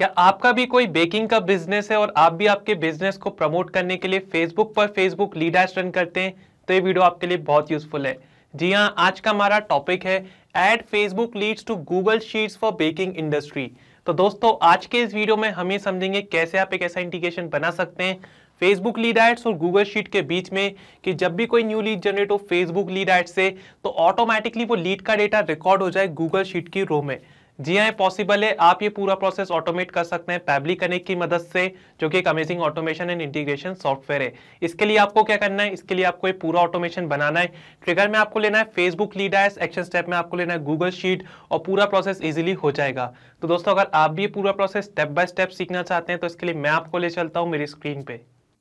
क्या आपका भी कोई बेकिंग का बिजनेस है और आप भी आपके बिजनेस को प्रमोट करने के लिए फेसबुक पर फेसबुक लीडर्स रन करते हैं तो ये वीडियो आपके लिए बहुत यूजफुल है जी हाँ आज का हमारा टॉपिक है add Facebook leads to Google sheets for baking industry तो दोस्तों आज के इस वीडियो में हम ये समझेंगे कैसे आप एक ऐसा इंटीग्रेशन बना सकते हैं फेसबुक लीड एड्स और गूगल शीट के बीच में कि जब भी कोई न्यू लीड जनरेट हो फेसबुक लीड एड्स से तो ऑटोमेटिकली वो लीड का डेटा रिकॉर्ड हो जाए गूगल शीट की रो में जी हाँ पॉसिबल है आप ये पूरा प्रोसेस ऑटोमेट कर सकते हैं पैबली कनेक्ट की मदद से जो कि एक amazing automation and integration software है इसके लिए आपको क्या करना है इसके लिए आपको ये पूरा ऑटोमेशन बनाना है ट्रिगर में आपको लेना है Facebook lead ads action step में आपको लेना है गूगल शीट और पूरा प्रोसेस ईजिली हो जाएगा तो दोस्तों अगर आप भी ये पूरा प्रोसेस स्टेप बाय स्टेप सीखना चाहते हैं तो इसके लिए मैं आपको ले चलता हूँ मेरी स्क्रीन पर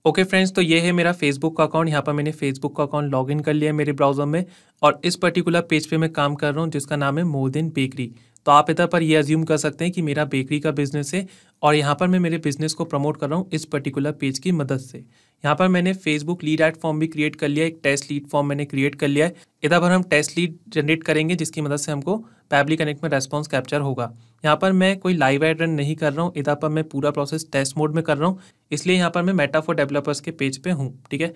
ओके okay फ्रेंड्स तो ये है मेरा फेसबुक का अकाउंट यहाँ पर मैंने फेसबुक का अकाउंट लॉगिन कर लिया है मेरे ब्राउजर में और इस पर्टिकुलर पेज पे मैं काम कर रहा हूँ जिसका नाम है मोर देन बेकरी तो आप इधर पर ये अज्यूम कर सकते हैं कि मेरा बेकरी का बिजनेस है और यहाँ पर मैं मेरे बिजनेस को प्रमोट कर रहा हूँ इस पर्टिकुलर पेज की मदद से यहाँ पर मैंने फेसबुक लीड एड फॉर्म भी क्रिएट कर लिया एक टेस्ट लीड फॉर्म मैंने क्रिएट कर लिया है इधर पर हम टेस्ट लीड जनरेट करेंगे जिसकी मदद से हमको पैबली कनेक्ट में रेस्पॉन्स कैप्चर होगा यहाँ पर मैं कोई लाइव एड रन नहीं कर रहा हूँ इधर पर मैं पूरा प्रोसेस टेस्ट मोड में कर रहा हूँ इसलिए यहाँ पर मैं मेटाफो डेवलपर्स के पेज पर हूँ ठीक है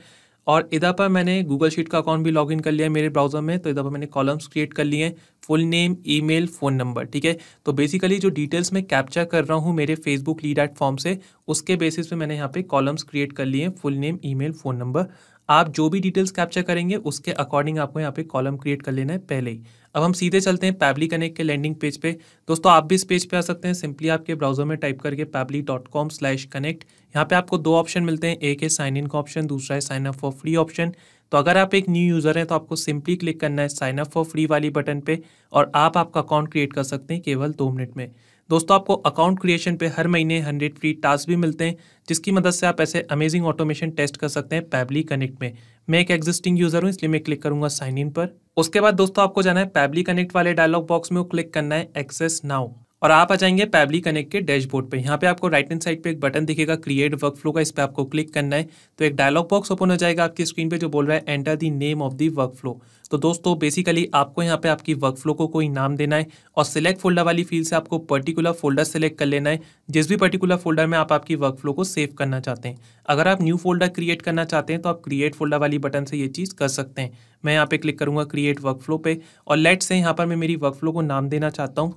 और इधर पर मैंने गूगल शीट का अकाउंट भी लॉगिन कर लिया है मेरे ब्राउज़र में तो इधर पर मैंने कॉलम्स क्रिएट कर लिए हैं full name email phone number ठीक है तो बेसिकली जो डिटेल्स मैं कैप्चर कर रहा हूँ मेरे फेसबुक लीड एट फॉर्म से उसके बेसिस पे मैंने यहाँ पे कॉलम्स क्रिएट कर लिए हैं full name email phone number आप जो भी डिटेल्स कैप्चर करेंगे उसके अकॉर्डिंग आपको यहाँ पे कॉलम क्रिएट कर लेना है पहले ही अब हम सीधे चलते हैं पैबली कनेक्ट के लैंडिंग पेज पे दोस्तों आप भी इस पेज पे आ सकते हैं सिंपली आपके ब्राउजर में टाइप करके Pabbly dot com slash connect यहाँ पे आपको दो ऑप्शन मिलते हैं एक है साइन इन का ऑप्शन दूसरा है sign up for free option तो अगर आप एक न्यू यूज़र हैं तो आपको सिंपली क्लिक करना है साइन अप फॉर फ्री वाली बटन पे और आप आपका अकाउंट क्रिएट कर सकते हैं केवल दो मिनट में दोस्तों आपको अकाउंट क्रिएशन पे हर महीने हंड्रेड फ्री टास्क भी मिलते हैं जिसकी मदद से आप ऐसे अमेजिंग ऑटोमेशन टेस्ट कर सकते हैं पैबली कनेक्ट में मैं एक एग्जिस्टिंग यूजर हूँ इसलिए मैं क्लिक करूंगा साइन इन पर उसके बाद दोस्तों आपको जाना है पैबली कनेक्ट वाले डायलॉग बॉक्स में क्लिक करना है एक्सेस नाउ और आप आ जाएंगे पैबली कनेक्ट के डैशबोर्ड पे यहाँ पे आपको राइट हैंड साइड पे एक बटन दिखेगा क्रिएट वर्क फ्लो का इस पर आपको क्लिक करना है तो एक डायलॉग बॉक्स ओपन हो जाएगा आपकी स्क्रीन पे जो बोल रहा है enter the name of the workflow तो दोस्तों बेसिकली आपको यहाँ पे आपकी वर्क फ्लो को कोई नाम देना है और सिलेक्ट फोल्डर वाली फील्ड से आपको पर्टिकुलर फोल्डर सेलेक्ट कर लेना है जिस भी पर्टिकुलर फोल्डर में आप आपकी वर्क फ्लो को सेव करना चाहते हैं अगर आप न्यू फोल्डर क्रिएट करना चाहते हैं तो आप क्रिएट फोल्डर वाली बटन से ये चीज़ कर सकते हैं मैं यहाँ पे क्लिक करूँगा क्रिएट वर्क फ्लो पे और लेट से यहाँ पर मैं मेरी वर्क फ्लो को नाम देना चाहता हूँ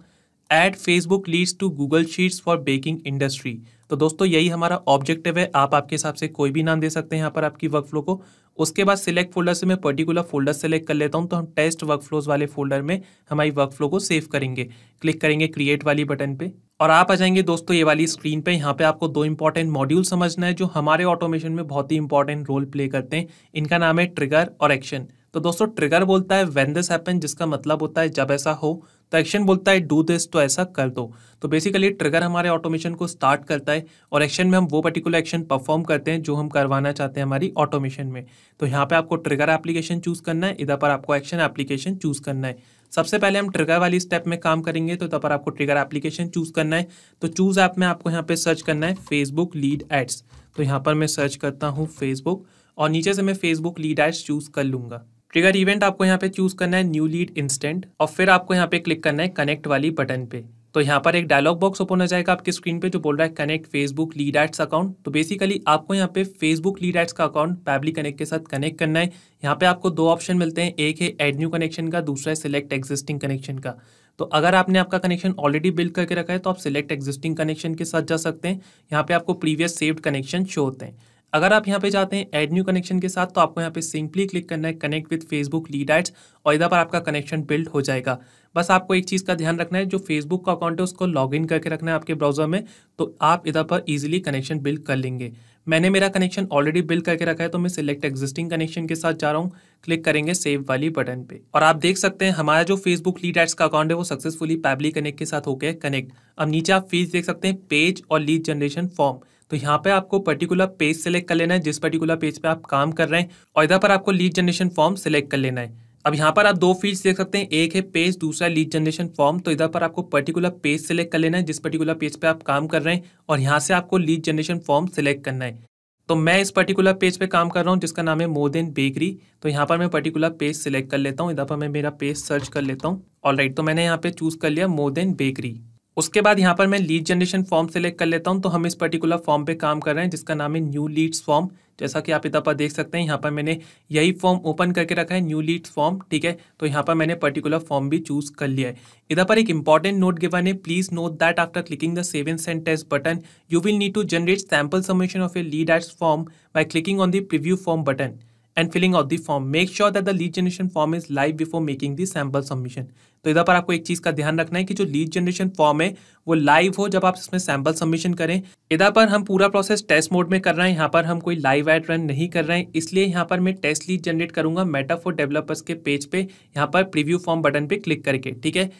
add Facebook leads to Google sheets for baking industry तो दोस्तों यही हमारा ऑब्जेक्टिव है आप आपके हिसाब से कोई भी नाम दे सकते हैं यहाँ पर आपकी वर्क फ्लो को उसके बाद सिलेक्ट फोल्डर से मैं पर्टिकुलर फोल्डर सेलेक्ट कर लेता हूँ तो हम टेस्ट वर्क फ्लोज वाले फोल्डर में हमारी वर्क फ्लो को सेव करेंगे क्लिक करेंगे क्रिएट वाली बटन पे और आप आ जाएंगे दोस्तों ये वाली स्क्रीन पे यहाँ पे आपको दो इंपॉर्टेंट मॉड्यूल समझना है जो हमारे ऑटोमेशन में बहुत ही इंपॉर्टेंट रोल प्ले करते हैं इनका नाम है ट्रिगर और एक्शन तो दोस्तों ट्रिगर बोलता है वेन दिस हैपन जिसका मतलब होता है जब ऐसा हो तो एक्शन बोलता है डू दिस तो ऐसा कर दो तो बेसिकली ट्रिगर हमारे ऑटोमेशन को स्टार्ट करता है और एक्शन में हम वो पर्टिकुलर एक्शन परफॉर्म करते हैं जो हम करवाना चाहते हैं हमारी ऑटोमेशन में तो यहाँ पे आपको ट्रिगर एप्लीकेशन चूज़ करना है इधर पर आपको एक्शन एप्लीकेशन चूज़ करना है सबसे पहले हम ट्रिगर वाली स्टेप में काम करेंगे तो तब पर आपको ट्रिगर एप्लीकेशन चूज़ करना है तो चूज़ ऐप में आपको यहाँ पे सर्च करना है फेसबुक लीड एड्स तो यहाँ पर मैं सर्च करता हूँ फेसबुक और नीचे से मैं फेसबुक लीड एड्स चूज़ कर लूँगा ट्रिगर इवेंट आपको यहाँ पे चूज करना है न्यू लीड इंस्टेंट और फिर आपको यहाँ पे क्लिक करना है कनेक्ट वाली बटन पे तो यहाँ पर एक डायलॉग बॉक्स ओपन हो जाएगा आपकी स्क्रीन पे जो बोल रहा है connect Facebook lead ads account तो बेसिकली आपको यहाँ पे फेसबुक लीड एड्स का अकाउंट पैबली कनेक्ट के साथ कनेक्ट करना है यहाँ पे आपको दो ऑप्शन मिलते हैं एक है एड न्यू कनेक्शन का दूसरा है सिलेक्ट एग्जिस्टिंग कनेक्शन का तो अगर आपने आपका कनेक्शन ऑलरेडी बिल्ड करके रखा है तो आप सिलेक्ट एग्जिस्टिंग कनेक्शन के साथ जा सकते हैं यहाँ पे आपको प्रीवियस सेव्ड कनेक्शन शो होते हैं अगर आप यहाँ पे जाते हैं एड न्यू कनेक्शन के साथ तो आपको यहाँ पे सिंपली क्लिक करना है connect with Facebook lead ads और इधर पर आपका कनेक्शन बिल्ड हो जाएगा बस आपको एक चीज़ का ध्यान रखना है जो फेसबुक का अकाउंट है उसको लॉग इन करके रखना है आपके ब्राउजर में तो आप इधर पर ईजिली कनेक्शन बिल्ड कर लेंगे मैंने मेरा कनेक्शन ऑलरेडी बिल्ड करके रखा है तो मैं सिलेक्ट एग्जिस्टिंग कनेक्शन के साथ जा रहा हूँ क्लिक करेंगे सेव वाली बटन पे और आप देख सकते हैं हमारा जो फेसबुक लीड एड्स का अकाउंट है वो सक्सेसफुली पैबली कनेक्ट के साथ हो गया कनेक्ट अब नीचे आप फीस देख सकते हैं पेज और लीड जनरेशन फॉर्म तो यहाँ पे आपको पर्टिकुलर पेज सेलेक्ट कर लेना है जिस पर्टिकुलर पेज पे आप काम कर रहे हैं और इधर पर आपको लीड जनरेशन फॉर्म सेलेक्ट कर लेना है अब यहाँ पर आप दो फील्ड्स देख सकते हैं एक है पेज दूसरा लीड जनरेशन फॉर्म तो इधर पर आपको पर्टिकुलर पेज सेलेक्ट कर लेना है जिस पर्टिकुलर पेज पे आप काम कर रहे हैं और यहाँ से आपको लीड जनरेशन फॉर्म सेलेक्ट करना है तो मैं इस पर्टिकुलर पेज पे काम कर रहा हूँ जिसका नाम है मोदेन बेकरी तो यहाँ पर मैं पर्टिकुलर पेज सेलेक्ट कर लेता हूँ इधर पर मैं मेरा पेज सर्च कर लेता हूँ ऑल तो मैंने यहाँ पे चूज़ कर लिया मोदेन बेकरी उसके बाद यहाँ पर मैं लीड जनरेशन फॉर्म सेलेक्ट कर लेता हूँ तो हम इस पर्टिकुलर फॉर्म पे काम कर रहे हैं जिसका नाम है न्यू लीड्स फॉर्म जैसा कि आप इधर पर देख सकते हैं यहाँ पर मैंने यही फॉर्म ओपन करके रखा है न्यू लीड्स फॉर्म ठीक है तो यहाँ पर मैंने पर्टिकुलर फॉर्म भी चूज कर लिया है इधर पर एक इंपॉर्टेंट नोट गिवन है please note that after clicking the save and send test button you will need to generate sample submission of a lead ads form by clicking on the preview form button and filling of the form make sure that the lead generation form is live before making the sample submission तो इधर पर आपको एक चीज़ का ध्यान रखना है कि जो लीड जनरेशन फॉर्म है वो लाइव हो जब आप इसमें सैम्पल सबमिशन करें इधर पर हम पूरा प्रोसेस टेस्ट मोड में कर रहे हैं यहाँ पर हम कोई लाइव एड रन नहीं कर रहे हैं इसलिए यहाँ पर मैं टेस्ट लीड जनरेट करूंगा मेटा फॉर डेवलपर्स के पेज पे यहाँ पर प्रीव्यू फॉर्म बटन पे क्लिक करके ठीक है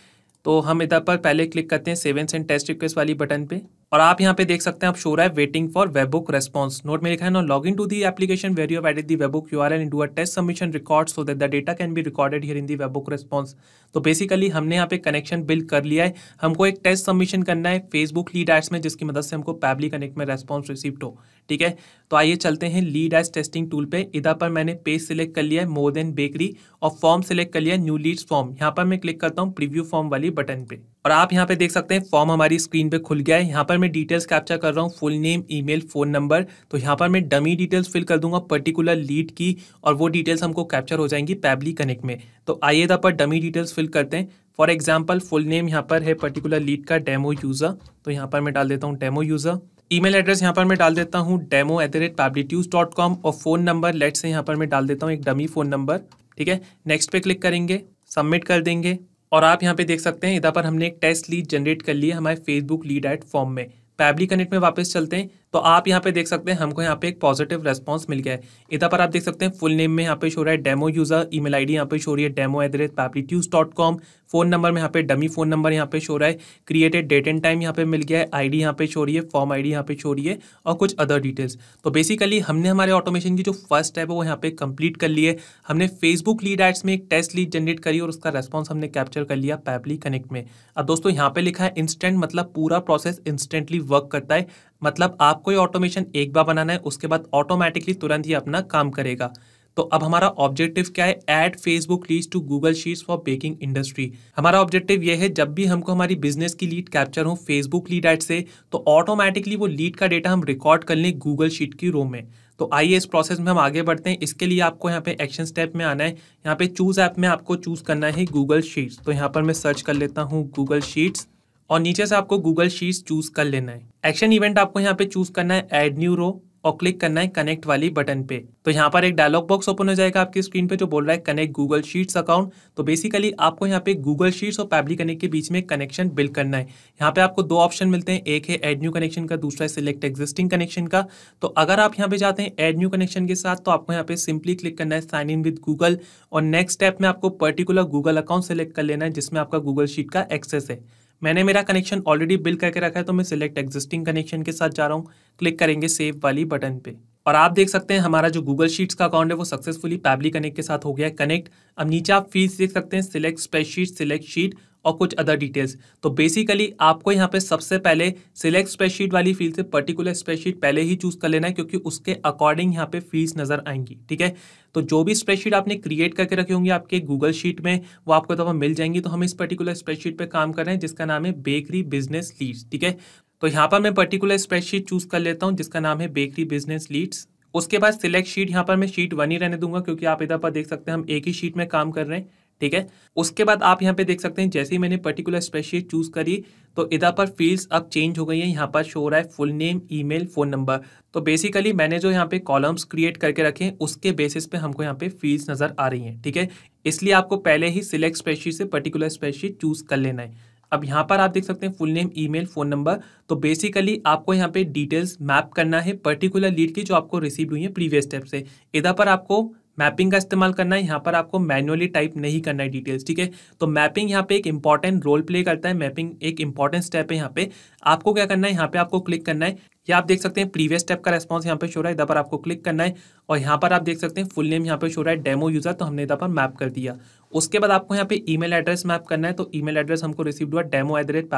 तो हम इधर पर पहले क्लिक करते हैं सेवेंस एंड टेस्ट रिक्वेस्ट वाली बटन पे और आप यहाँ पे देख सकते हैं आप शो रहा है waiting for webhook response note में लिखा है ना log in to the application where you added the webhook you are and do a test submission record so that the data can be recorded here in the webhook response तो basically हमने यहाँ पे connection build कर लिया है हमको एक test submission करना है फेसबुक लीड एड्स में जिसकी मदद से हमको पैबली कनेक्ट में रेस्पॉन्स रिसीव्ड हो ठीक है तो आइए चलते हैं लीड एड्स टेस्टिंग टूल पे इधर पर मैंने पेज सिलेक्ट कर लिया है मोर देन बेकरी और फॉर्म सिलेक्ट कर लिया न्यू लीड्स फॉर्म यहाँ पर मैं क्लिक करता हूँ प्रीव्यू फॉर्म वाली बटन पे और आप यहाँ पे देख सकते हैं फॉर्म हमारी स्क्रीन पे खुल गया है यहाँ पर मैं डिटेल्स कैप्चर कर रहा हूँ full name email phone number तो यहाँ पर मैं डमी डिटेल्स फिल कर दूंगा पर्टिकुलर लीड की और वो डिटेल्स हमको कैप्चर हो जाएंगी पैबली कनेक्ट में तो आइए पर डमी डिटेल्स फिल करते हैं फॉर एग्जाम्पल फुल नेम यहाँ पर है पर्टिकुलर लीड का डेमो यूज़र तो यहाँ पर मैं डाल देता हूँ डेमो यूज़र ईमेल एड्रेस यहाँ पर मैं डाल देता हूँ demo at the rate dot com और फ़ोन नंबर लेट से यहाँ पर मैं डाल देता हूँ एक डमी फ़ोन नंबर ठीक है नेक्स्ट पे क्लिक करेंगे सबमिट कर देंगे और आप यहाँ पे देख सकते हैं इधर पर हमने एक टेस्ट लीड जनरेट कर लिया हमारे फेसबुक लीड एट फॉर्म में पैबली कनेक्ट में वापस चलते हैं तो आप यहाँ पे देख सकते हैं हमको यहाँ पे एक पॉजिटिव रेस्पॉन्स मिल गया है इधर पर आप देख सकते हैं फुल नेम में यहाँ पे शो रहा है डेमो यूजर ईमेल आईडी यहाँ पे शो रही है डेमो एट द रेट ट्यूज डॉट कॉम फोन नंबर में यहाँ पे डमी फोन नंबर यहाँ पे शो रहा है क्रिएटेड डेट एंड टाइम यहाँ पे मिल गया है आईडी यहाँ पे शो रही है फॉर्म आईडी यहाँ पे शो रही है और कुछ अदर डिटेल्स तो बेसिकली हमने हमारे ऑटोमेशन की जो फर्स्ट स्टेप है वो यहाँ पे कंप्लीट कर लिए हमने फेसबुक लीड एड्स में एक टेस्ट लीड जनरेट करी और उसका रेस्पॉन्स हमने कैप्चर कर लिया पैपली कनेक्ट में अब दोस्तों यहाँ पे लिखा है इंस्टेंट मतलब पूरा प्रोसेस इंस्टेंटली वर्क करता है मतलब आपको ये ऑटोमेशन एक बार बनाना है उसके बाद ऑटोमेटिकली तुरंत ही अपना काम करेगा तो अब हमारा ऑब्जेक्टिव क्या है add Facebook leads to Google sheets for baking industry हमारा ऑब्जेक्टिव ये है जब भी हमको हमारी बिजनेस की लीड कैप्चर हो फेसबुक लीड एड से तो ऑटोमेटिकली वो लीड का डेटा हम रिकॉर्ड कर लें गूगल शीट की रो में तो आइए इस प्रोसेस में हम आगे बढ़ते हैं इसके लिए आपको यहाँ पे एक्शन स्टेप में आना है यहाँ पे चूज़ ऐप में आपको चूज़ करना है गूगल शीट्स तो यहाँ पर मैं सर्च कर लेता हूँ गूगल शीट्स और नीचे से आपको गूगल शीट्स चूज कर लेना है एक्शन इवेंट आपको यहाँ पे चूज करना है एड न्यू रो और क्लिक करना है कनेक्ट वाली बटन पे तो यहाँ पर एक डायलॉग बॉक्स ओपन हो जाएगा आपकी स्क्रीन पे जो बोल रहा है कनेक्ट गूगल शीट्स अकाउंट तो बेसिकली आपको यहाँ पे गूगल शीट्स और पैबली कनेक्ट के बीच में कनेक्शन बिल्ड करना है यहाँ पे आपको दो ऑप्शन मिलते हैं एक है एड न्यू कनेक्शन का दूसरा है सिलेक्ट एग्जिस्टिंग कनेक्शन का तो अगर आप यहाँ पे जाते हैं एड न्यू कनेक्शन के साथ तो आपको यहाँ पे सिंपली क्लिक करना है साइन इन विद गूगल और नेक्स्ट स्टेप में आपको पर्टिकुलर गूगल अकाउंट सेलेक्ट कर लेना है जिसमें आपका गूगल शीट का एक्सेस है मैंने मेरा कनेक्शन ऑलरेडी बिल्ड करके रखा है तो मैं सिलेक्ट एग्जिस्टिंग कनेक्शन के साथ जा रहा हूँ क्लिक करेंगे सेव वाली बटन पे और आप देख सकते हैं हमारा जो गूगल शीट्स का अकाउंट है वो सक्सेसफुली पैबली कनेक्ट के साथ हो गया है कनेक्ट अब नीचे आप फीस देख सकते हैं सिलेक्ट स्प्रेडशीट सिलेक्ट शीट और कुछ अदर डिटेल्स तो बेसिकली आपको यहाँ पे सबसे पहले सिलेक्ट स्पेशीट वाली फील्ड से पर्टिकुलर स्पेशीट पहले ही चूज़ कर लेना है क्योंकि उसके अकॉर्डिंग यहाँ पे फीस नज़र आएंगी ठीक है तो जो भी स्प्रेडशीट आपने क्रिएट करके रखी होंगी आपके गूगल शीट में वो आपको दफा मिल जाएंगी तो हम इस पर्टिकुलर स्प्रेडशीट पर काम कर रहे हैं जिसका नाम है बेकरी बिजनेस लीड्स ठीक है तो यहाँ पर मैं पर्टिकुलर स्प्रेडशीट चूज़ कर लेता हूँ जिसका नाम है बेकरी बिजनेस लीड्स उसके बाद सिलेक्ट शीट यहाँ पर मैं शीट वन ही रहने दूंगा क्योंकि आप इधर पर देख सकते हैं हम एक ही शीट में काम कर रहे हैं ठीक है उसके बाद आप यहाँ पे देख सकते हैं जैसे ही मैंने पर्टिकुलर स्प्रेडशीट चूज करी तो इधर पर फील्ड्स अब चेंज हो गई है यहाँ पर शो रहा है full name email phone number तो बेसिकली मैंने जो यहाँ पे कॉलम्स क्रिएट करके रखे हैं उसके बेसिस पे हमको यहाँ पे फील्ड्स नज़र आ रही हैं ठीक है इसलिए आपको पहले ही सिलेक्ट स्प्रेडशीट से पर्टिकुलर स्प्रेडशीट चूज़ कर लेना है अब यहाँ पर आप देख सकते हैं full name email phone number तो बेसिकली आपको यहाँ पे डिटेल्स मैप करना है पर्टिकुलर लीड की जो आपको रिसीव हुई है प्रीवियस स्टेप से इधर पर आपको मैपिंग का इस्तेमाल करना है यहाँ पर आपको मैनुअली टाइप नहीं करना है डिटेल्स ठीक है तो मैपिंग यहाँ पे एक इंपॉर्टेंट रोल प्ले करता है मैपिंग एक इंपॉर्टेंट स्टेप है यहाँ पे आपको क्या करना है यहाँ पे आपको क्लिक करना है या आप देख सकते हैं प्रीवियस स्टेप का रेस्पॉन्स यहाँ पे शो रहा है इधर पर आपको क्लिक करना है और यहाँ पर आप देख सकते हैं फुल नेम यहाँ पे शो रहा है डेमो यूज़र तो हमने इधर पर मैप कर दिया उसके बाद आपको यहाँ पे ईमेल एड्रेस मैप करना है तो ईमेल एड्रेस हमको रिसीव हुआ demo at the rate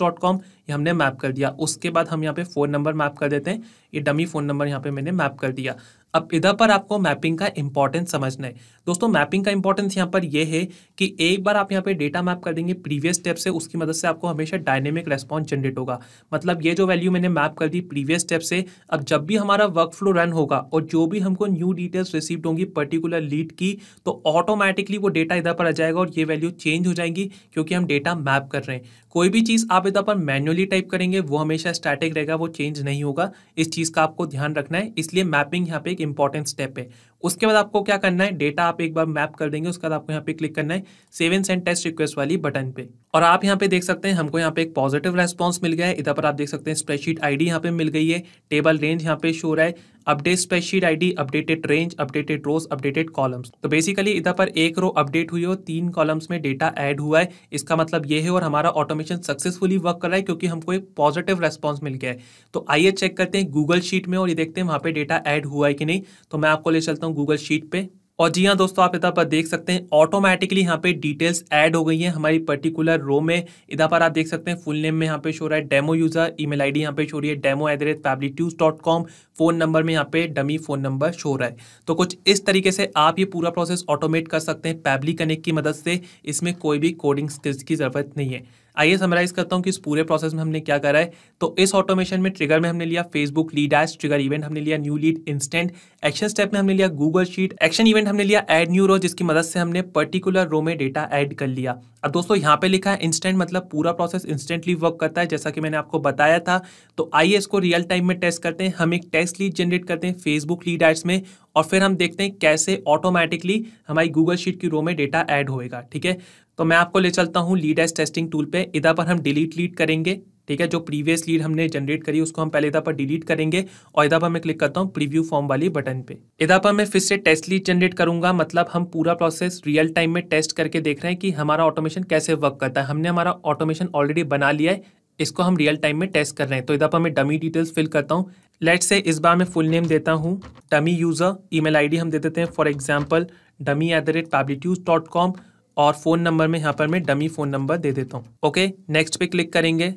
dot com ये हमने मैप कर दिया उसके बाद हम यहाँ पे फ़ोन नंबर मैप कर देते हैं ये डमी फ़ोन नंबर यहाँ पे मैंने मैप कर दिया अब इधर पर आपको मैपिंग का इंपॉर्टेंस समझना है दोस्तों मैपिंग का इंपॉर्टेंस यहाँ पर यह है कि एक बार आप यहाँ पे डेटा मैप कर देंगे प्रीवियस स्टेप से उसकी मदद से आपको हमेशा डायनेमिक रेस्पॉन्स जनरेट होगा मतलब ये जो वैल्यू मैंने मैप कर दी प्रीवियस स्टेप से अब जब भी हमारा वर्क फ्लो रन होगा और जो भी हमको न्यू डिटेल्स रिसीव्ड होंगी पर्टिकुलर लीड की तो ऑटोमेटिकली वो डेटा इधर पर आ जाएगा और ये वैल्यू चेंज हो जाएंगी क्योंकि हम डेटा मैप कर रहे हैं कोई भी चीज़ आप इधर पर मैन्युअली टाइप करेंगे वो हमेशा स्टैटिक रहेगा वो चेंज नहीं होगा इस चीज़ का आपको ध्यान रखना है इसलिए मैपिंग यहाँ पे एक इंपॉर्टेंट स्टेप है उसके बाद आपको क्या करना है डेटा आप एक बार मैप कर देंगे उसके बाद आपको यहाँ पे क्लिक करना है सेवन सेंड टेस्ट रिक्वेस्ट वाली बटन पे और आप यहाँ पे देख सकते हैं हमको यहाँ पे एक पॉजिटिव रेस्पॉन्स मिल गया है इधर पर आप देख सकते हैं स्प्रेडशीट आईडी यहाँ पे मिल गई है टेबल रेंज यहाँ पे शो रहा है update spreadsheet ID updated range updated rows updated columns तो बेसिकली इधर पर एक रो अपडेट हुई और तीन कॉलम्स में डेटा एड हुआ है इसका मतलब ये है और हमारा ऑटोमेशन सक्सेसफुली वर्क कर रहा है क्योंकि हमको एक पॉजिटिव रेस्पॉन्स मिल गया है तो आइए चेक करते हैं गूगल शीट में और ये देखते हैं वहाँ पे डेटा एड हुआ है कि नहीं तो मैं आपको ले चलता हूँ हूँ गूगल शीट पे और जी हाँ दोस्तों आप इधर पर देख सकते हैं ऑटोमेटिकली यहाँ पे डिटेल्स ऐड हो गई हैं हमारी पर्टिकुलर रो में इधर पर आप देख सकते हैं फुल नेम में यहाँ पे शो रहा है डेमो यूजर ईमेल आईडी यहाँ पे शो रही है demo at the rate Pabbly ट्यूज डॉट कॉम फोन नंबर में यहाँ पे डमी फोन नंबर शो रहा है तो कुछ इस तरीके से आप ये पूरा प्रोसेस ऑटोमेट कर सकते हैं फैबली कनेक्ट की मदद से इसमें कोई भी कोडिंग स्किल्स की जरूरत नहीं है आइए समराइज करता हूँ कि इस पूरे प्रोसेस में हमने क्या करा है तो इस ऑटोमेशन में ट्रिगर में हमने लिया Facebook lead ads trigger event हमने लिया new lead instant action step में हमने लिया गूगल शीट एक्शन इवेंट हमने लिया एड न्यू रो जिसकी मदद से हमने पर्टिकुलर रो में डेटा ऐड कर लिया अब दोस्तों यहाँ पे लिखा है इंस्टेंट मतलब पूरा प्रोसेस इंस्टेंटली वर्क करता है जैसा कि मैंने आपको बताया था तो आइए इसको रियल टाइम में टेस्ट करते हैं हम एक टेस्ट लीड जनरेट करते हैं फेसबुक लीड एड्स में और फिर हम देखते हैं कैसे ऑटोमेटिकली हमारी गूगल शीट की रो में डेटा ऐड होएगा ठीक है तो मैं आपको ले चलता हूँ लीड एस टेस्टिंग टूल पे इधर पर हम डिलीट लीड करेंगे ठीक है जो प्रीवियस लीड हमने जनरेट करी उसको हम पहले इधर पर डिलीट करेंगे और इधर पर मैं क्लिक करता हूँ प्रीव्यू फॉर्म वाली बटन पे इधर पर मैं फिर से टेस्ट लीड जनरेट करूंगा मतलब हम पूरा प्रोसेस रियल टाइम में टेस्ट करके देख रहे हैं कि हमारा ऑटोमेशन कैसे वर्क करता है हमने हमारा ऑटोमेशन ऑलरेडी बना लिया है इसको हम रियल टाइम में टेस्ट कर रहे हैं तो इधर पर मैं डमी डिटेल्स फिल करता हूँ लेट से इस बार मैं फुल नेम देता हूँ डमी यूज़र ईमेल आईडी हम दे देते हैं for example dummy at the rate dot com और फ़ोन नंबर में यहाँ पर मैं डमी फ़ोन नंबर दे देता हूँ ओके नेक्स्ट पे क्लिक करेंगे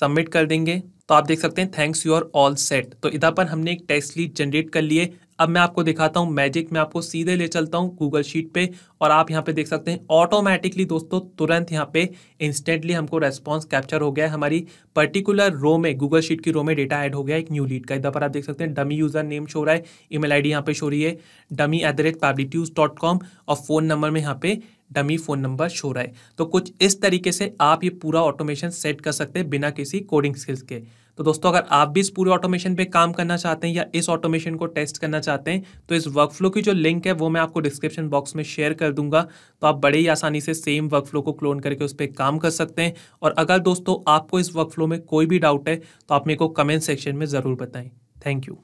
सबमिट कर देंगे तो आप देख सकते हैं thanks you are all set तो इधर पर हमने एक टेक्स्ट लीड जनरेट कर लिए अब मैं आपको दिखाता हूँ मैजिक मैं आपको सीधे ले चलता हूँ गूगल शीट पे और आप यहाँ पे देख सकते हैं ऑटोमेटिकली दोस्तों तुरंत यहाँ पे इंस्टेंटली हमको रेस्पॉन्स कैप्चर हो गया है हमारी पर्टिकुलर रो में गूगल शीट की रो में डेटा ऐड हो गया एक न्यू लीड का इधर पर आप देख सकते हैं डमी यूज़र नेम शो रहा है ई मेल आई डी यहाँ पे शो रही है डमी एट द रेट और फ़ोन नंबर में यहाँ पे डमी फ़ोन नंबर शो रहा है तो कुछ इस तरीके से आप ये पूरा ऑटोमेशन सेट कर सकते हैं बिना किसी कोडिंग स्किल्स के तो दोस्तों अगर आप भी इस पूरे ऑटोमेशन पे काम करना चाहते हैं या इस ऑटोमेशन को टेस्ट करना चाहते हैं तो इस वर्कफ्लो की जो लिंक है वो मैं आपको डिस्क्रिप्शन बॉक्स में शेयर कर दूंगा तो आप बड़े ही आसानी से सेम वर्कफ्लो को क्लोन करके उस पर काम कर सकते हैं और अगर दोस्तों आपको इस वर्कफ्लो में कोई भी डाउट है तो आप मेरे को कमेंट सेक्शन में ज़रूर बताएं थैंक यू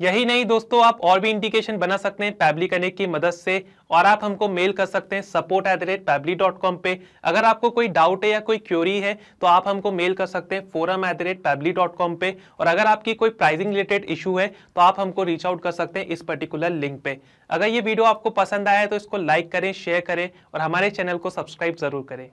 यही नहीं दोस्तों आप और भी इंडिकेशन बना सकते हैं पैबली कनेक्ट की मदद से और आप हमको मेल कर सकते हैं support at the rate Pabbly dot com पे अगर आपको कोई डाउट है या कोई क्यूरी है तो आप हमको मेल कर सकते हैं forum at the rate Pabbly dot com पे और अगर आपकी कोई प्राइजिंग रिलेटेड इशू है तो आप हमको रीच आउट कर सकते हैं इस पर्टिकुलर लिंक पे अगर ये वीडियो आपको पसंद आया है तो इसको लाइक करें शेयर करें और हमारे चैनल को सब्सक्राइब जरूर करें